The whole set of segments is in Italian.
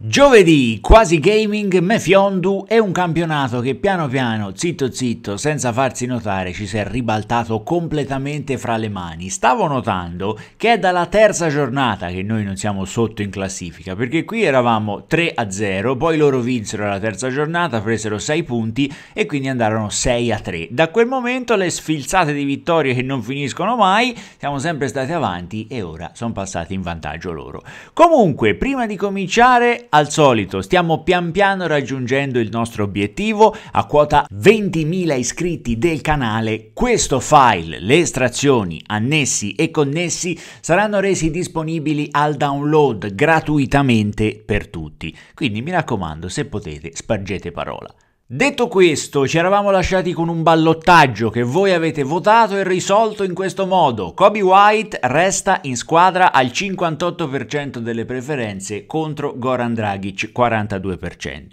Giovedì, quasi gaming, Mefiondu è un campionato che piano piano, zitto zitto, senza farsi notare, ci si è ribaltato completamente fra le mani. Stavo notando che è dalla terza giornata che noi non siamo sotto in classifica, perché qui eravamo 3 a 0, poi loro vinsero la terza giornata, presero 6 punti e quindi andarono 6 a 3. Da quel momento le sfilzate di vittorie che non finiscono mai, siamo sempre stati avanti e ora sono passati in vantaggio loro. Comunque, prima di cominciare al solito stiamo pian piano raggiungendo il nostro obiettivo a quota 20.000 iscritti del canale. Questo file, le estrazioni annessi e connessi saranno resi disponibili al download gratuitamente per tutti. Quindi mi raccomando, se potete, spargete parola. Detto questo, ci eravamo lasciati con un ballottaggio che voi avete votato e risolto in questo modo. Kobe White resta in squadra al 58% delle preferenze contro Goran Dragic 42%.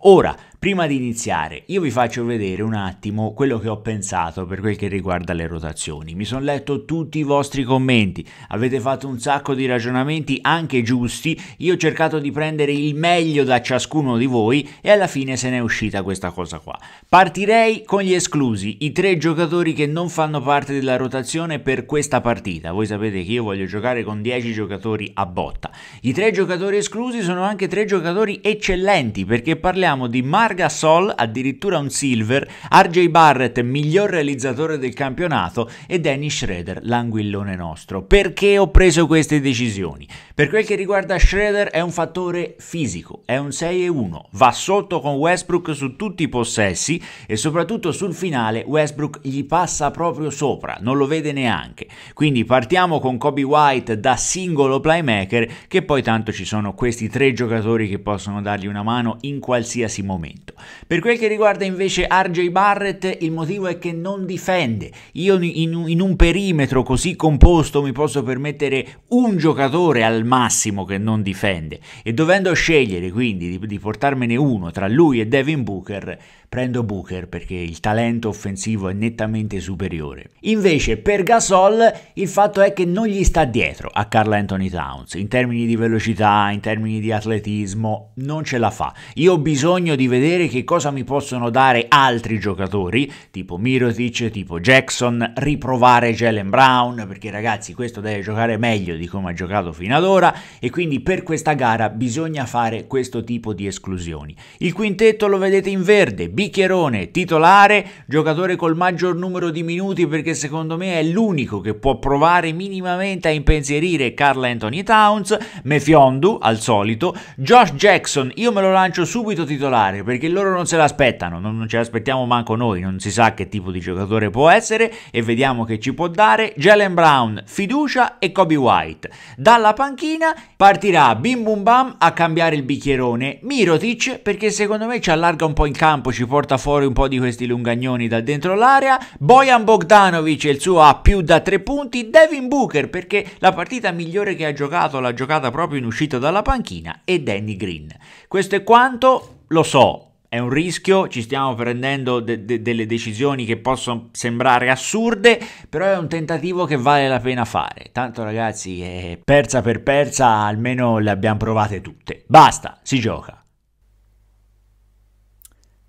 Ora, Prima di iniziare, io vi faccio vedere un attimo quello che ho pensato per quel che riguarda le rotazioni. Mi sono letto tutti i vostri commenti, avete fatto un sacco di ragionamenti anche giusti, io ho cercato di prendere il meglio da ciascuno di voi e alla fine se n'è uscita questa cosa qua. Partirei con gli esclusi, i tre giocatori che non fanno parte della rotazione per questa partita. Voi sapete che io voglio giocare con 10 giocatori a botta. I tre giocatori esclusi sono anche tre giocatori eccellenti perché parliamo di Marco Gasol addirittura un silver, RJ Barrett miglior realizzatore del campionato e Danny Schroeder l'anguillone nostro. Perché ho preso queste decisioni? Per quel che riguarda Schroeder è un fattore fisico, è un 6-1, va sotto con Westbrook su tutti i possessi e soprattutto sul finale Westbrook gli passa proprio sopra, non lo vede neanche. Quindi partiamo con Kobe White da singolo playmaker che poi tanto ci sono questi tre giocatori che possono dargli una mano in qualsiasi momento dritto. Per quel che riguarda invece RJ Barrett, il motivo è che non difende. Io in un perimetro così composto mi posso permettere un giocatore al massimo che non difende e dovendo scegliere quindi di, di portarmene uno tra lui e Devin Booker prendo Booker perché il talento offensivo è nettamente superiore. Invece per Gasol il fatto è che non gli sta dietro a Carl Anthony Towns, in termini di velocità, in termini di atletismo, non ce la fa. Io ho bisogno di vedere che cosa mi possono dare altri giocatori, tipo Mirotic, tipo Jackson, riprovare Jalen Brown, perché ragazzi questo deve giocare meglio di come ha giocato fino ad ora e quindi per questa gara bisogna fare questo tipo di esclusioni. Il quintetto lo vedete in verde, B Bicchierone, titolare, giocatore col maggior numero di minuti perché secondo me è l'unico che può provare minimamente a impensierire Carl Anthony Towns, Mefiondu al solito, Josh Jackson, io me lo lancio subito titolare perché loro non se l'aspettano, non ce l'aspettiamo manco noi, non si sa che tipo di giocatore può essere e vediamo che ci può dare, Jalen Brown, fiducia e Kobe White. Dalla panchina partirà Bim Bum Bam a cambiare il bicchierone, Mirotic perché secondo me ci allarga un po' in campo, ci può porta fuori un po' di questi lungagnoni da dentro l'area, Bojan Bogdanovic e il suo ha più da tre punti, Devin Booker perché la partita migliore che ha giocato l'ha giocata proprio in uscita dalla panchina e Danny Green. Questo è quanto, lo so, è un rischio, ci stiamo prendendo de- de- delle decisioni che possono sembrare assurde, però è un tentativo che vale la pena fare. Tanto ragazzi, eh, persa per persa, almeno le abbiamo provate tutte. Basta, si gioca.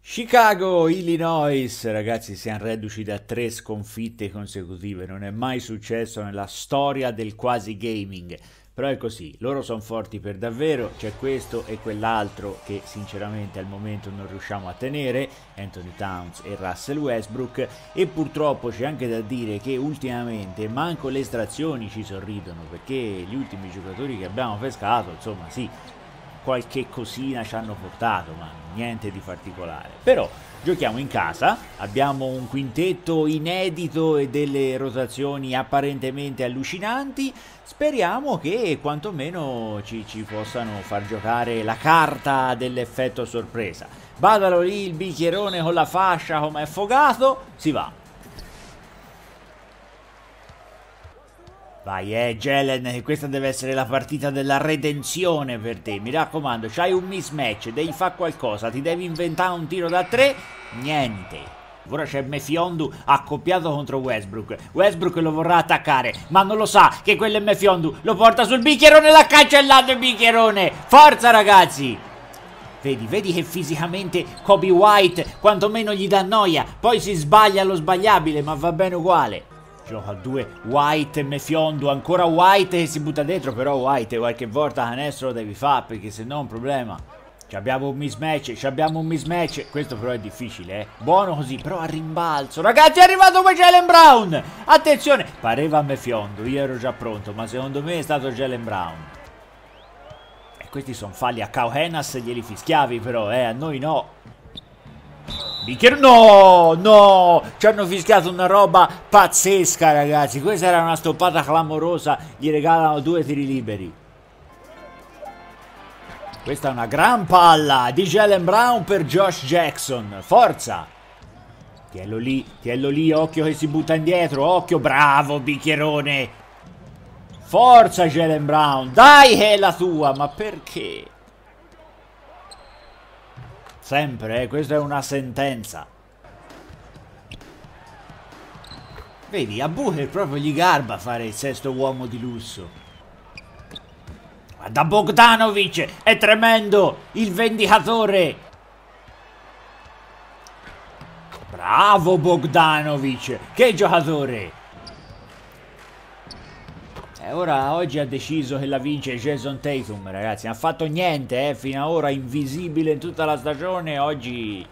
Chicago, Illinois, ragazzi siamo reduci da tre sconfitte consecutive, non è mai successo nella storia del quasi gaming, però è così, loro sono forti per davvero, c'è questo e quell'altro che sinceramente al momento non riusciamo a tenere, Anthony Towns e Russell Westbrook, e purtroppo c'è anche da dire che ultimamente manco le estrazioni ci sorridono, perché gli ultimi giocatori che abbiamo pescato, insomma sì, qualche cosina ci hanno portato, ma niente di particolare. Però giochiamo in casa, abbiamo un quintetto inedito e delle rotazioni apparentemente allucinanti, speriamo che quantomeno ci, ci possano far giocare la carta dell'effetto sorpresa. Badalo lì il bicchierone con la fascia come è fogato, si va. Vai, eh, Jelen, questa deve essere la partita della redenzione per te. Mi raccomando, c'hai un mismatch, devi fare qualcosa, ti devi inventare un tiro da tre, niente. Ora c'è Mefiondu accoppiato contro Westbrook. Westbrook lo vorrà attaccare, ma non lo sa che quello è Mefiondu. Lo porta sul bicchierone, e l'ha cancellato il bicchierone. Forza ragazzi! Vedi, vedi che fisicamente Kobe White quantomeno gli dà noia, poi si sbaglia lo sbagliabile, ma va bene uguale. Gioca a due, White e Mefiondo, ancora White che si butta dentro, però White qualche volta canestro devi fare perché se no è un problema. Ci abbiamo un mismatch, ci abbiamo un mismatch, questo però è difficile, eh. Buono così, però a rimbalzo. Ragazzi è arrivato poi Jalen Brown, attenzione, pareva Mefiondo, io ero già pronto, ma secondo me è stato Jalen Brown. E questi sono falli a Kauhenas, glieli fischiavi però, eh, a noi no. Bicchiere... No, no, ci hanno fischiato una roba pazzesca ragazzi, questa era una stoppata clamorosa, gli regalano due tiri liberi. Questa è una gran palla di Jalen Brown per Josh Jackson, forza! Tiello lì, tiello lì, occhio che si butta indietro, occhio, bravo bicchierone! Forza Jalen Brown, dai è la tua, ma perché? Sempre, eh, questa è una sentenza. Vedi, a Bucher proprio gli garba fare il sesto uomo di lusso. Ma Da Bogdanovic è tremendo il vendicatore. Bravo Bogdanovic, che giocatore! E eh, ora oggi ha deciso che la vince Jason Tatum, ragazzi. Non ha fatto niente, eh, fino ad ora invisibile in tutta la stagione. Oggi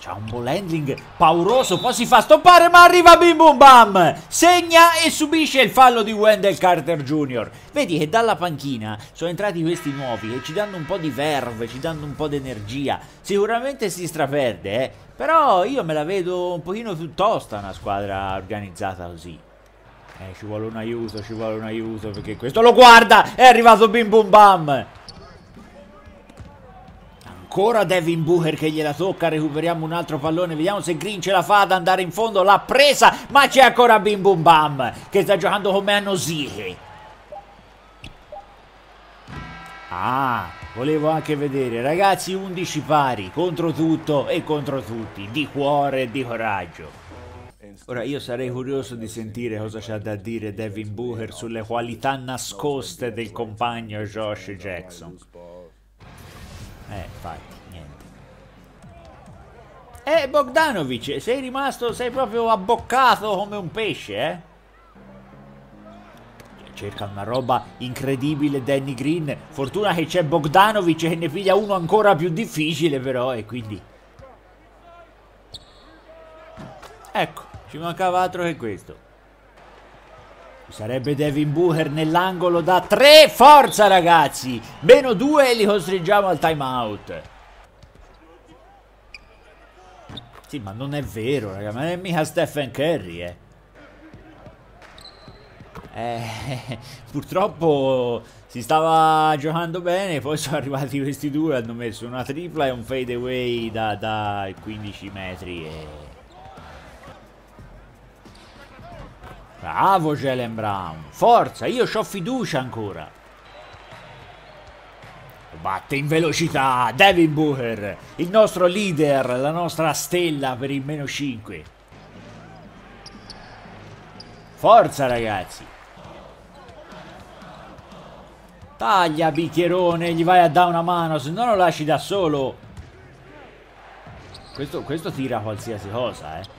C'ha un ball handling pauroso, poi si fa stoppare ma arriva bim bum bam! Segna e subisce il fallo di Wendell Carter Jr. Vedi che dalla panchina sono entrati questi nuovi e ci danno un po' di verve, ci danno un po' di energia. Sicuramente si straperde, eh? però io me la vedo un pochino più tosta una squadra organizzata così. Eh, ci vuole un aiuto, ci vuole un aiuto, perché questo... Lo guarda! È arrivato Bim Bum Bam! Ancora Devin Booker che gliela tocca, recuperiamo un altro pallone, vediamo se Green ce la fa ad andare in fondo, l'ha presa, ma c'è ancora Bim Bum Bam che sta giocando come a Nosihe. Ah, volevo anche vedere, ragazzi 11 pari, contro tutto e contro tutti, di cuore e di coraggio. Ora io sarei curioso di sentire cosa c'ha da dire Devin Booker sulle qualità nascoste del compagno Josh Jackson. Eh, infatti, niente. Eh, Bogdanovic, sei rimasto, sei proprio abboccato come un pesce, eh? Cerca una roba incredibile Danny Green. Fortuna che c'è Bogdanovic che ne piglia uno ancora più difficile però e quindi... Ecco. Ci mancava altro che questo. Sarebbe Devin Booker nell'angolo da tre, Forza ragazzi! Meno due e li costringiamo al time out. Sì, ma non è vero, raga. Ma non è mica Stephen Curry, eh. Eh, purtroppo si stava giocando bene, poi sono arrivati questi due, hanno messo una tripla e un fadeaway da, da 15 metri e... Bravo Jalen Brown. Forza, io ho fiducia ancora. Batte in velocità Devin Booker, il nostro leader, la nostra stella per il meno 5. Forza ragazzi. Taglia bicchierone, gli vai a dare una mano, se no lo lasci da solo. Questo, questo tira qualsiasi cosa, eh.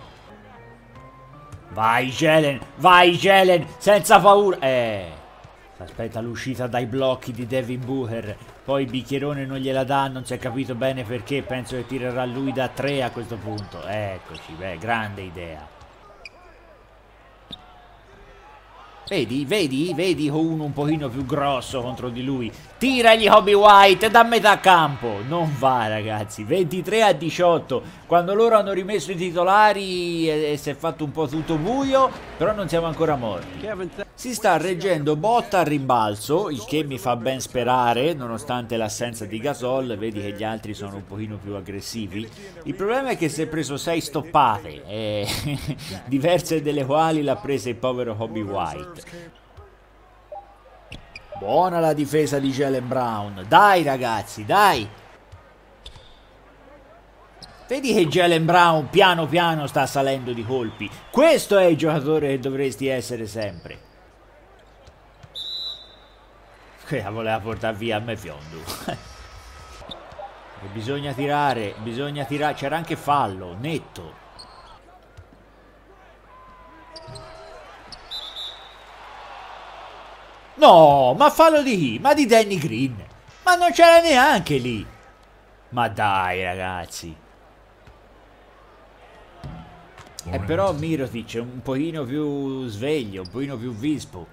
Vai Gelen, vai Gelen, senza paura. Eh, aspetta l'uscita dai blocchi di Devin Booker. Poi Bicchierone non gliela dà, non si è capito bene perché. Penso che tirerà lui da 3 a questo punto. Eccoci, beh, grande idea. Vedi, vedi, vedi uno un pochino più grosso contro di lui. Tiragli Hobby White da metà campo. Non va ragazzi, 23 a 18. Quando loro hanno rimesso i titolari e, e si è fatto un po' tutto buio, però non siamo ancora morti. Si sta reggendo botta al rimbalzo, il che mi fa ben sperare, nonostante l'assenza di Gasol, vedi che gli altri sono un pochino più aggressivi. Il problema è che si è preso 6 stoppate, eh, diverse delle quali l'ha presa il povero Hobby White niente. Buona la difesa di Jalen Brown. Dai ragazzi, dai. Vedi che Jalen Brown piano piano sta salendo di colpi. Questo è il giocatore che dovresti essere sempre. Che la voleva portare via a me fiondo. bisogna tirare, bisogna tirare. C'era anche fallo, netto. No, ma fallo di chi? ma di Danny Green. Ma non c'era neanche lì. Ma dai, ragazzi. E eh, eh, però Mirotic è un pochino più sveglio, un pochino più vispo.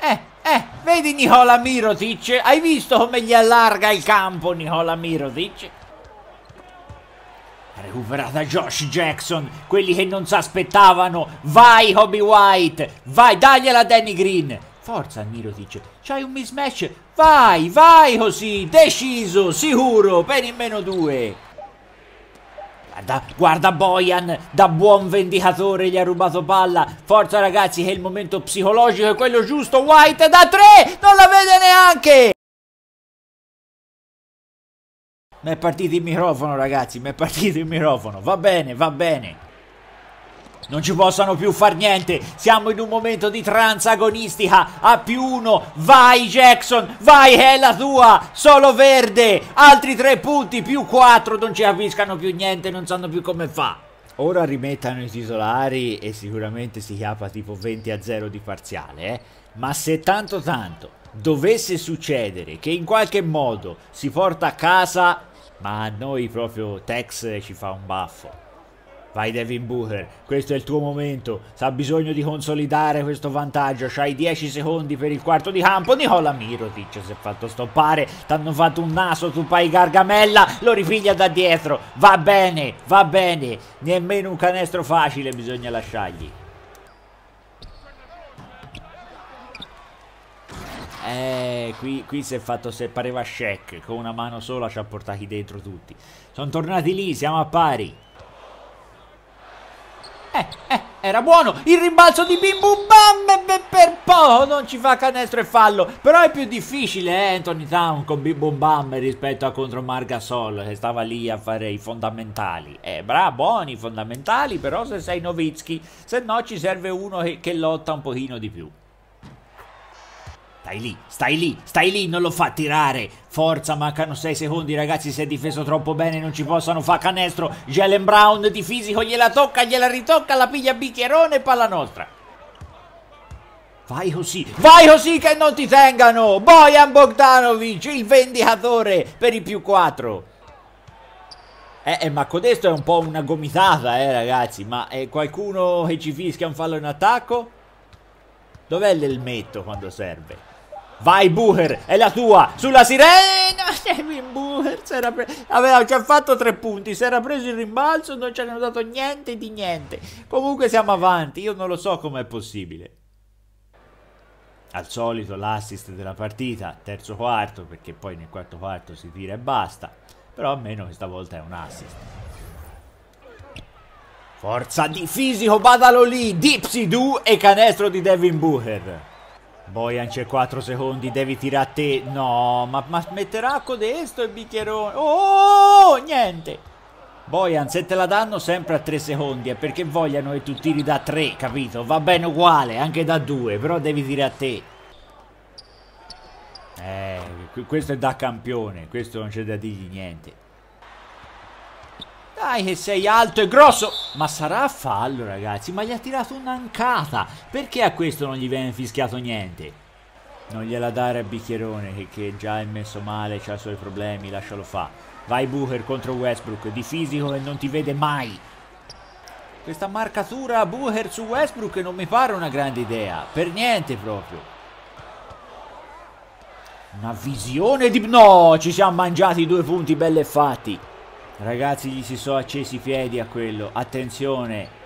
Eh, eh, vedi Nicola Mirotic? Hai visto come gli allarga il campo Nicola Mirotic? Recuperata Josh Jackson, quelli che non si aspettavano. Vai Hobby White, vai, dagliela a Danny Green. Forza Mirotic, c'hai un mismatch? Vai, vai così, deciso, sicuro, per il meno due. Guarda, guarda Bojan, da buon vendicatore gli ha rubato palla. Forza ragazzi che il momento psicologico è quello giusto. White da tre, non la vede neanche. Mi è partito il microfono, ragazzi. Mi è partito il microfono. Va bene, va bene. Non ci possono più far niente. Siamo in un momento di transagonistica. A più uno. Vai Jackson. Vai, è la tua. Solo verde. Altri tre punti. Più quattro. Non ci capiscano più niente. Non sanno più come fa. Ora rimettano i titolari e sicuramente si chiappa tipo 20 a 0 di parziale. Eh? Ma se tanto tanto dovesse succedere che in qualche modo si porta a casa ma a noi proprio Tex ci fa un baffo. Vai Devin Booker, questo è il tuo momento. Ha bisogno di consolidare questo vantaggio. C'hai 10 secondi per il quarto di campo. Nicola Mirotic si è fatto stoppare. T'hanno fatto un naso, tu fai Gargamella. Lo ripiglia da dietro. Va bene, va bene. Nemmeno un canestro facile bisogna lasciargli. Eh, qui, qui si è fatto, se pareva Shaq, con una mano sola ci ha portati dentro tutti. Sono tornati lì, siamo a pari. Eh, eh, era buono il rimbalzo di Bim Bum Bam e per poco non ci fa canestro e fallo però è più difficile eh, Anthony Town con Bim Bum Bam rispetto a contro Margasol che stava lì a fare i fondamentali eh bravo, buoni i fondamentali però se sei Novitsky se no ci serve uno che, che lotta un pochino di più Stai lì, stai lì, stai lì, non lo fa tirare. Forza, mancano 6 secondi, ragazzi. Si è difeso troppo bene, non ci possono fa canestro. Jalen Brown di fisico gliela tocca, gliela ritocca, la piglia bicchierone, palla nostra. Vai così, vai così che non ti tengano. Bojan Bogdanovic, il vendicatore per i più 4. Eh, eh, ma codesto è un po' una gomitata, eh, ragazzi. Ma è qualcuno che ci fischia un fallo in attacco? Dov'è l'elmetto quando serve? Vai Bucher, è la tua, sulla sirena, Kevin eh, Bucher aveva già fatto tre punti, si era preso il rimbalzo, non ci hanno dato niente di niente. Comunque siamo avanti, io non lo so com'è possibile. Al solito l'assist della partita, terzo quarto, perché poi nel quarto quarto si tira e basta. Però almeno questa volta è un assist. Forza di fisico, badalo lì, Dipsy Du e canestro di Devin Bucher. Bojan c'è 4 secondi, devi tirare a te. No, ma, ma metterà codesto il bicchierone. Oh, niente. Bojan, se te la danno sempre a 3 secondi, è perché vogliono che tu tiri da 3, capito? Va bene uguale, anche da 2, però devi tirare a te. Eh, questo è da campione, questo non c'è da dirgli niente. Dai che sei alto e grosso Ma sarà fallo ragazzi Ma gli ha tirato un'ancata Perché a questo non gli viene fischiato niente? Non gliela dare a Bicchierone che, che già è messo male Ha i suoi problemi Lascialo fa Vai Booker contro Westbrook Di fisico che non ti vede mai Questa marcatura Booker su Westbrook Non mi pare una grande idea Per niente proprio una visione di... No, ci siamo mangiati due punti belle fatti. Ragazzi gli si sono accesi i piedi a quello Attenzione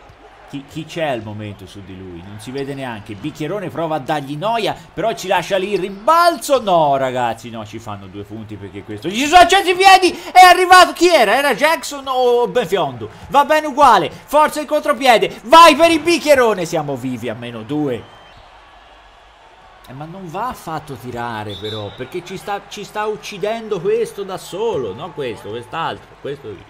chi, c'è al momento su di lui? Non si vede neanche. Bicchierone prova a dargli noia, però ci lascia lì il rimbalzo. No, ragazzi, no, ci fanno due punti perché questo... Gli sono accesi i piedi! È arrivato chi era? Era Jackson o Benfiondo? Va bene uguale. Forza il contropiede. Vai per il bicchierone. Siamo vivi a meno due. Eh, ma non va fatto tirare però, perché ci sta, ci sta uccidendo questo da solo, no questo, quest'altro, questo qui.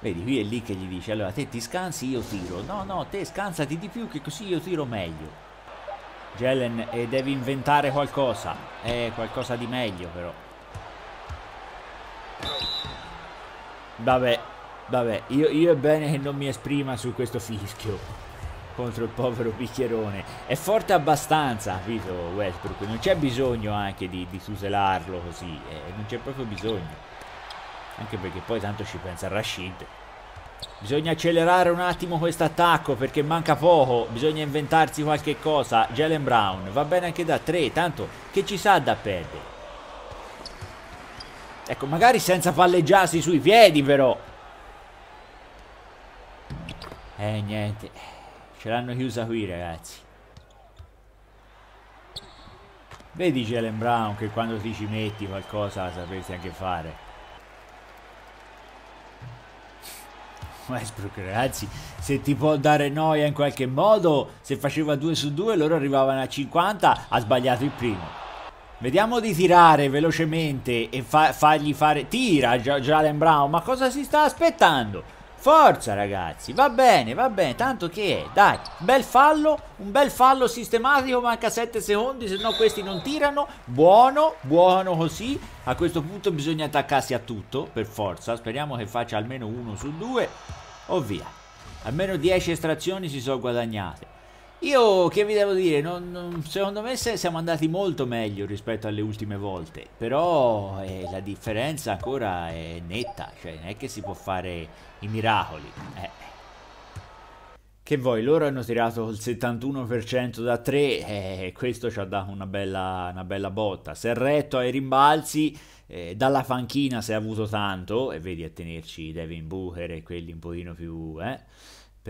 Vedi, qui è lì che gli dice, allora te ti scansi, io tiro. No, no, te scansati di più che così io tiro meglio. Jelen, eh, devi inventare qualcosa. Eh, qualcosa di meglio però. Vabbè, vabbè, io, io è bene che non mi esprima su questo fischio contro il povero bicchierone. È forte abbastanza, capito Westbrook? Non c'è bisogno anche di, di tutelarlo così, eh, non c'è proprio bisogno. Anche perché poi tanto ci pensa Rashid. Bisogna accelerare un attimo questo attacco perché manca poco, bisogna inventarsi qualche cosa. Jalen Brown va bene anche da 3, tanto che ci sa da perdere. Ecco, magari senza palleggiarsi sui piedi però. Eh, niente. Ce l'hanno chiusa qui, ragazzi. Vedi Jalen Brown che quando ti ci metti qualcosa la sapresti anche fare. Westbrook, ragazzi, se ti può dare noia in qualche modo, se faceva 2 su 2 loro arrivavano a 50, ha sbagliato il primo. Vediamo di tirare velocemente e fa fargli fare... Tira Jalen Brown, ma cosa si sta aspettando? Forza ragazzi, va bene, va bene, tanto che è, dai, bel fallo, un bel fallo sistematico, manca 7 secondi, se no questi non tirano, buono, buono così, a questo punto bisogna attaccarsi a tutto, per forza, speriamo che faccia almeno uno su due, o oh, via, almeno 10 estrazioni si sono guadagnate, io che vi devo dire, non, non, secondo me siamo andati molto meglio rispetto alle ultime volte, però eh, la differenza ancora è netta, cioè non è che si può fare i miracoli. Eh. Che vuoi, loro hanno tirato il 71% da 3 eh, e eh, questo ci ha dato una bella, una bella botta. Si è retto ai rimbalzi, eh, dalla panchina si è avuto tanto, e vedi a tenerci Devin Booker e quelli un pochino più... Eh,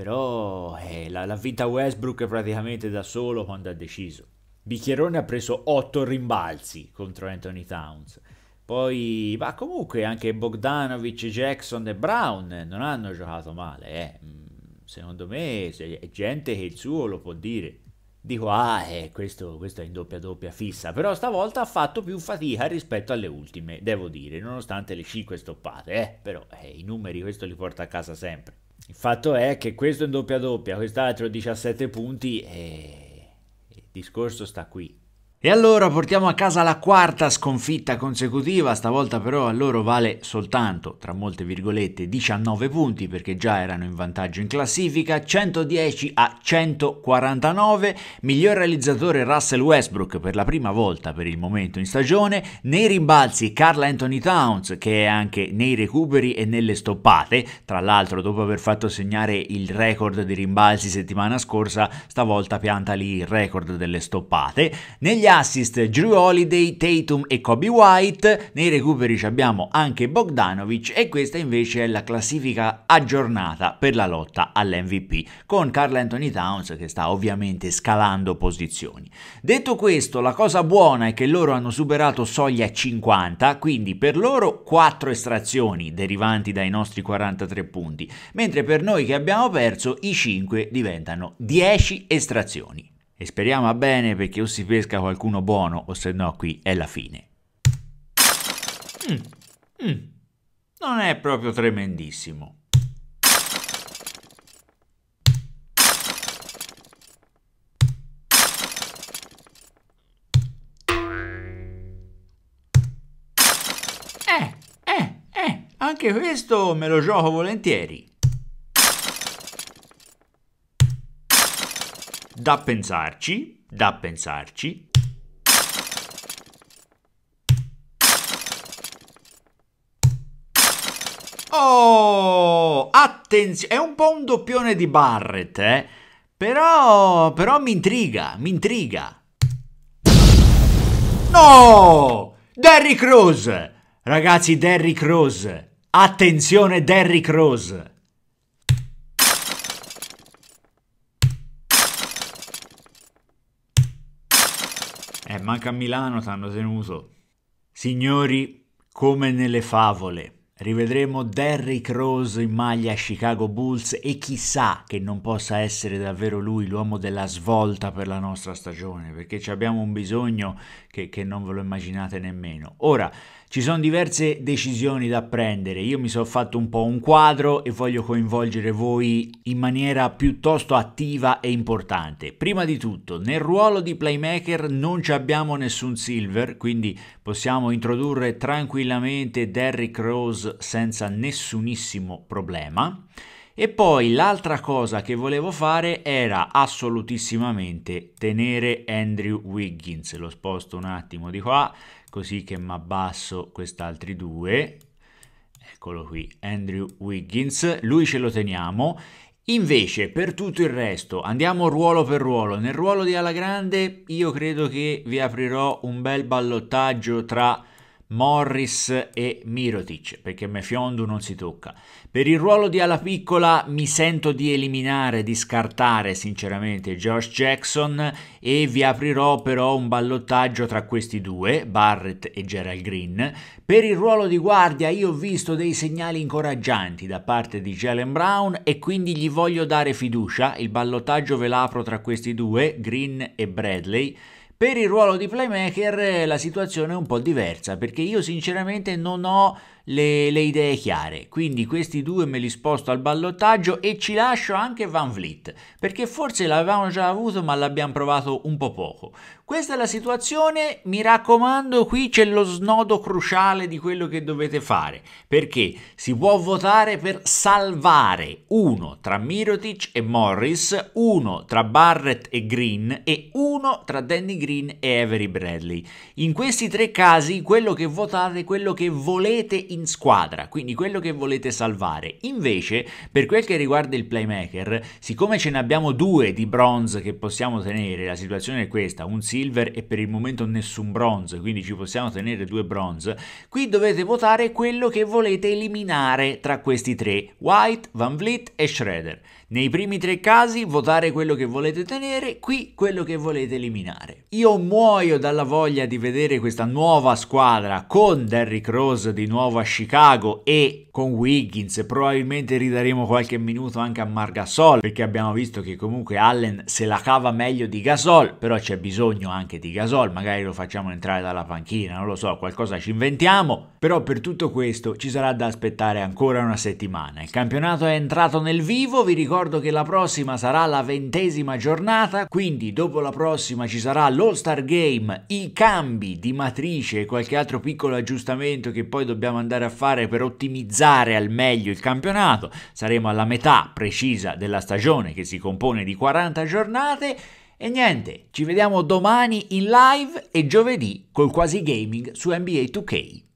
però eh, l'ha vinta Westbrook praticamente da solo quando ha deciso. Bicchierone ha preso 8 rimbalzi contro Anthony Towns. Poi, ma comunque anche Bogdanovic, Jackson e Brown non hanno giocato male. Eh. Mm, secondo me è gente che il suo lo può dire. Dico, ah, eh, questo, questo, è in doppia doppia fissa, però stavolta ha fatto più fatica rispetto alle ultime, devo dire, nonostante le 5 stoppate, eh, però eh, i numeri questo li porta a casa sempre. Il fatto è che questo è in doppia doppia, quest'altro 17 punti e eh, il discorso sta qui. E allora portiamo a casa la quarta sconfitta consecutiva, stavolta però a loro vale soltanto, tra molte virgolette, 19 punti perché già erano in vantaggio in classifica, 110 a 149, miglior realizzatore Russell Westbrook per la prima volta per il momento in stagione, nei rimbalzi Carl Anthony Towns che è anche nei recuperi e nelle stoppate, tra l'altro dopo aver fatto segnare il record di rimbalzi settimana scorsa, stavolta pianta lì il record delle stoppate, negli assist Drew Holiday, Tatum e Kobe White, nei recuperi abbiamo anche Bogdanovic e questa invece è la classifica aggiornata per la lotta all'MVP con Carl Anthony Towns che sta ovviamente scalando posizioni. Detto questo, la cosa buona è che loro hanno superato soglia 50, quindi per loro 4 estrazioni derivanti dai nostri 43 punti, mentre per noi che abbiamo perso i 5 diventano 10 estrazioni. E speriamo a bene perché o si pesca qualcuno buono o se no qui è la fine. Mm, mm, non è proprio tremendissimo. Eh, eh, eh, anche questo me lo gioco volentieri. Da pensarci, da pensarci. Oh, attenzione, è un po' un doppione di Barrett, eh? Però, però mi intriga, mi intriga. No! Derrick Rose! Ragazzi, Derrick Rose! Attenzione, Derrick Rose! Eh, manca a Milano, t'hanno tenuto. Signori, come nelle favole. Rivedremo Derrick Rose in maglia Chicago Bulls e chissà che non possa essere davvero lui l'uomo della svolta per la nostra stagione, perché abbiamo un bisogno che, che non ve lo immaginate nemmeno. Ora, ci sono diverse decisioni da prendere, io mi sono fatto un po' un quadro e voglio coinvolgere voi in maniera piuttosto attiva e importante. Prima di tutto, nel ruolo di playmaker non abbiamo nessun silver, quindi possiamo introdurre tranquillamente Derrick Rose senza nessunissimo problema. E poi l'altra cosa che volevo fare era assolutissimamente tenere Andrew Wiggins, lo sposto un attimo di qua, così che mi abbasso questi altri due, eccolo qui, Andrew Wiggins, lui ce lo teniamo, Invece, per tutto il resto, andiamo ruolo per ruolo. Nel ruolo di ala Grande, io credo che vi aprirò un bel ballottaggio tra Morris e Mirotic, perché Mefiondu non si tocca. Per il ruolo di ala piccola mi sento di eliminare, di scartare sinceramente Josh Jackson e vi aprirò però un ballottaggio tra questi due, Barrett e Gerald Green. Per il ruolo di guardia io ho visto dei segnali incoraggianti da parte di Jalen Brown e quindi gli voglio dare fiducia, il ballottaggio ve l'apro tra questi due, Green e Bradley. Per il ruolo di playmaker eh, la situazione è un po' diversa perché io sinceramente non ho le, le idee chiare. Quindi questi due me li sposto al ballottaggio e ci lascio anche Van Vliet, perché forse l'avevamo già avuto ma l'abbiamo provato un po' poco. Questa è la situazione, mi raccomando, qui c'è lo snodo cruciale di quello che dovete fare, perché si può votare per salvare uno tra Mirotic e Morris, uno tra Barrett e Green e uno tra Danny Green e Avery Bradley. In questi tre casi quello che votate quello che volete in squadra, quindi quello che volete salvare. Invece, per quel che riguarda il playmaker, siccome ce ne abbiamo due di bronze che possiamo tenere, la situazione è questa, un silver e per il momento nessun bronze, quindi ci possiamo tenere due bronze, qui dovete votare quello che volete eliminare tra questi tre, White, Van Vliet e Shredder. Nei primi tre casi votare quello che volete tenere, qui quello che volete eliminare. Io muoio dalla voglia di vedere questa nuova squadra con Derrick Rose di nuovo a Chicago e con Wiggins, probabilmente ridaremo qualche minuto anche a Margasol perché abbiamo visto che comunque Allen se la cava meglio di Gasol, però c'è bisogno anche di Gasol, magari lo facciamo entrare dalla panchina, non lo so, qualcosa ci inventiamo, però per tutto questo ci sarà da aspettare ancora una settimana. Il campionato è entrato nel vivo, vi ricordo ricordo che la prossima sarà la ventesima giornata, quindi dopo la prossima ci sarà l'All-Star Game, i cambi di matrice e qualche altro piccolo aggiustamento che poi dobbiamo andare a fare per ottimizzare al meglio il campionato. Saremo alla metà precisa della stagione che si compone di 40 giornate. E niente, ci vediamo domani in live e giovedì col Quasi Gaming su NBA 2K.